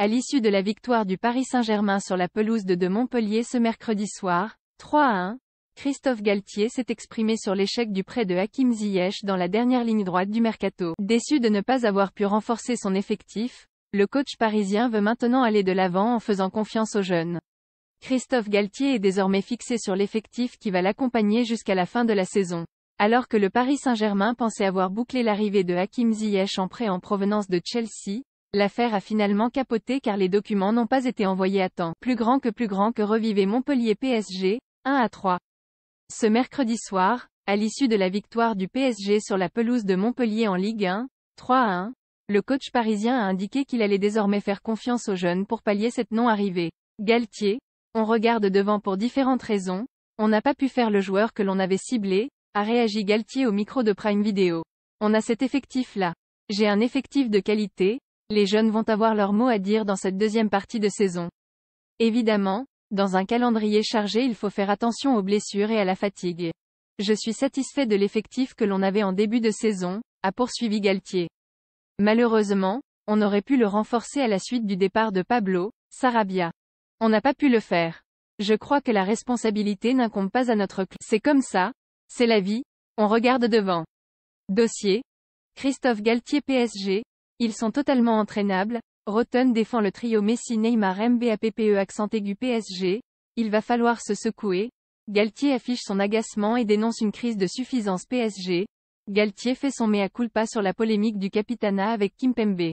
à l'issue de la victoire du Paris Saint-Germain sur la pelouse de, de Montpellier ce mercredi soir, 3 à 1, Christophe Galtier s'est exprimé sur l'échec du prêt de Hakim Ziyech dans la dernière ligne droite du mercato. Déçu de ne pas avoir pu renforcer son effectif, le coach parisien veut maintenant aller de l'avant en faisant confiance aux jeunes. Christophe Galtier est désormais fixé sur l'effectif qui va l'accompagner jusqu'à la fin de la saison. Alors que le Paris Saint-Germain pensait avoir bouclé l'arrivée de Hakim Ziyech en prêt en provenance de Chelsea, L'affaire a finalement capoté car les documents n'ont pas été envoyés à temps. Plus grand que plus grand que revivait Montpellier PSG, 1 à 3. Ce mercredi soir, à l'issue de la victoire du PSG sur la pelouse de Montpellier en Ligue 1, 3 à 1, le coach parisien a indiqué qu'il allait désormais faire confiance aux jeunes pour pallier cette non-arrivée. Galtier, on regarde devant pour différentes raisons, on n'a pas pu faire le joueur que l'on avait ciblé, a réagi Galtier au micro de Prime Video. On a cet effectif-là. J'ai un effectif de qualité, les jeunes vont avoir leur mot à dire dans cette deuxième partie de saison. Évidemment, dans un calendrier chargé il faut faire attention aux blessures et à la fatigue. Je suis satisfait de l'effectif que l'on avait en début de saison, a poursuivi Galtier. Malheureusement, on aurait pu le renforcer à la suite du départ de Pablo, Sarabia. On n'a pas pu le faire. Je crois que la responsabilité n'incombe pas à notre club. C'est comme ça, c'est la vie, on regarde devant. Dossier. Christophe Galtier PSG, ils sont totalement entraînables, Rotten défend le trio Messi Neymar MBAPPE accent aigu PSG, il va falloir se secouer, Galtier affiche son agacement et dénonce une crise de suffisance PSG, Galtier fait son mea culpa sur la polémique du capitana avec Kimpembe.